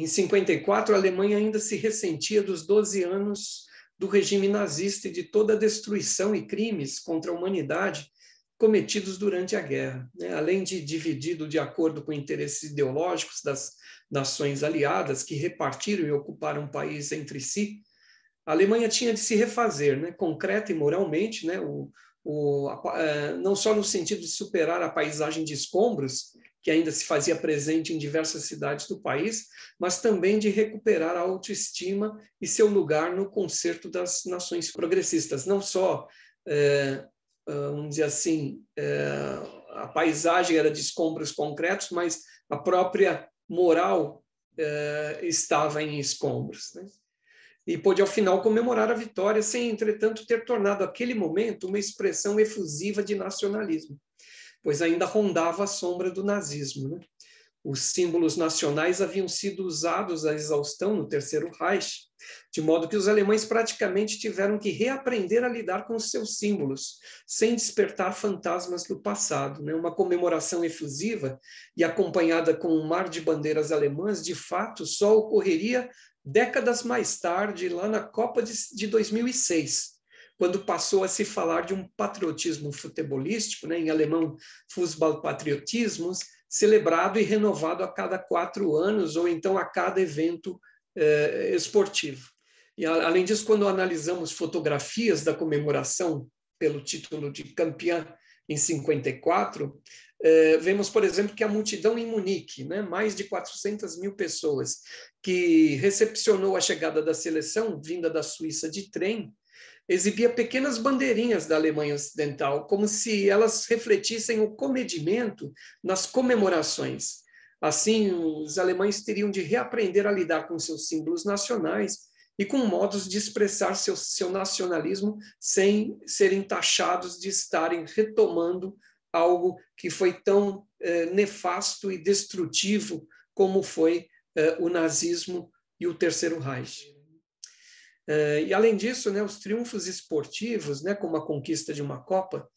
Em 54, a Alemanha ainda se ressentia dos 12 anos do regime nazista e de toda a destruição e crimes contra a humanidade cometidos durante a guerra. Né? Além de dividido de acordo com interesses ideológicos das nações aliadas que repartiram e ocuparam o país entre si, a Alemanha tinha de se refazer, né? concreta e moralmente, né? o, o, a, eh, não só no sentido de superar a paisagem de escombros, que ainda se fazia presente em diversas cidades do país, mas também de recuperar a autoestima e seu lugar no concerto das nações progressistas, não só é, é vamos dizer assim, é, a paisagem era de escombros concretos, mas a própria moral é, estava em escombros. Né? E pôde, ao final, comemorar a vitória, sem, entretanto, ter tornado aquele momento uma expressão efusiva de nacionalismo pois ainda rondava a sombra do nazismo. Né? Os símbolos nacionais haviam sido usados à exaustão no Terceiro Reich, de modo que os alemães praticamente tiveram que reaprender a lidar com os seus símbolos, sem despertar fantasmas do passado. Né? Uma comemoração efusiva e acompanhada com um mar de bandeiras alemãs, de fato, só ocorreria décadas mais tarde, lá na Copa de, de 2006, quando passou a se falar de um patriotismo futebolístico, né, em alemão Fußballpatriotismus, celebrado e renovado a cada quatro anos ou então a cada evento eh, esportivo. E além disso, quando analisamos fotografias da comemoração pelo título de campeã em 54, eh, vemos, por exemplo, que a multidão em Munique, né, mais de 400 mil pessoas, que recepcionou a chegada da seleção vinda da Suíça de trem, exibia pequenas bandeirinhas da Alemanha Ocidental, como se elas refletissem o comedimento nas comemorações. Assim, os alemães teriam de reaprender a lidar com seus símbolos nacionais e com modos de expressar seu, seu nacionalismo sem serem taxados de estarem retomando algo que foi tão eh, nefasto e destrutivo como foi eh, o nazismo e o Terceiro Reich. Eh, e além disso, né, os triunfos esportivos, né, como a conquista de uma Copa,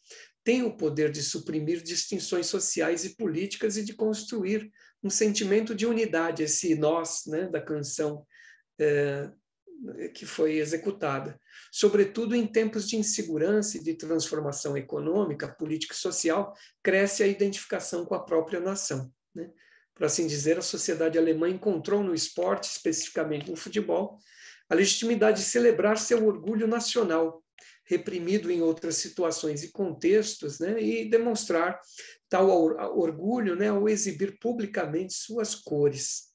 têm o poder de suprimir distinções sociais e políticas e de construir um sentimento de unidade, esse nós né, da canção é, que foi executada, sobretudo em tempos de insegurança e de transformação econômica, política e social, cresce a identificação com a própria nação. Né? Por assim dizer, a sociedade alemã encontrou no esporte, especificamente no futebol, a legitimidade de celebrar seu orgulho nacional, reprimido em outras situações e contextos, né, e demonstrar tal orgulho né, ao exibir publicamente suas cores.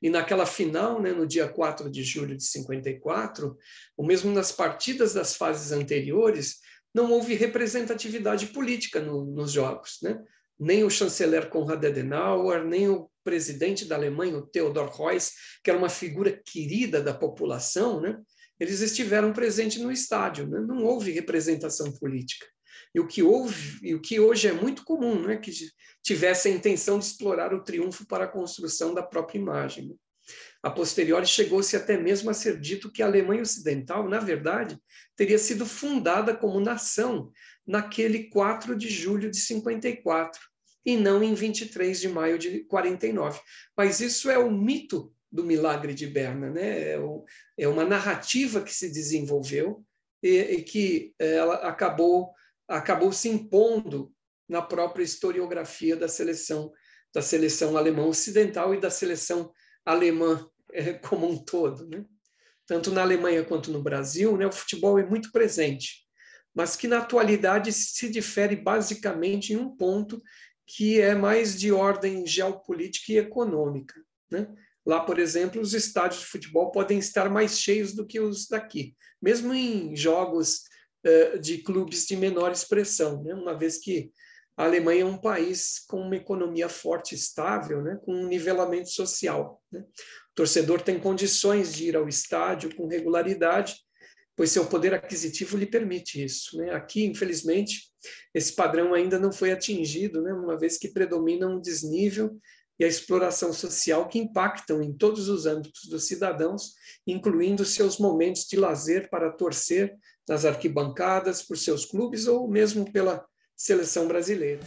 E naquela final, né, no dia 4 de julho de 54, ou mesmo nas partidas das fases anteriores, não houve representatividade política no, nos jogos. Né? Nem o chanceler Konrad Adenauer, nem o presidente da Alemanha, o Theodor Heuss, que era uma figura querida da população, né? eles estiveram presentes no estádio. Né? Não houve representação política. E o que houve, e o que hoje é muito comum, né? que tivesse a intenção de explorar o triunfo para a construção da própria imagem. Né? A posteriori chegou-se até mesmo a ser dito que a Alemanha Ocidental, na verdade, teria sido fundada como nação naquele 4 de julho de 54, e não em 23 de maio de 49. Mas isso é o mito do milagre de Berna, né? é, é uma narrativa que se desenvolveu e, que é, ela acabou, acabou se impondo na própria historiografia da seleção da seleção alemã ocidental e da seleção alemã é, como um todo, né? Tanto na Alemanha quanto no Brasil, né, o futebol é muito presente, mas que na atualidade se difere basicamente em um ponto que é mais de ordem geopolítica e econômica. Né? Lá, por exemplo, os estádios de futebol podem estar mais cheios do que os daqui, mesmo em jogos uh, de clubes de menor expressão, né? uma vez que a Alemanha é um país com uma economia forte e estável, né? com um nivelamento social. Né? O torcedor tem condições de ir ao estádio com regularidade pois seu poder aquisitivo lhe permite isso. Né? Aqui, infelizmente, esse padrão ainda não foi atingido, né? uma vez que predomina um desnível e a exploração social que impactam em todos os âmbitos dos cidadãos, incluindo seus momentos de lazer para torcer nas arquibancadas, por seus clubes ou mesmo pela seleção brasileira.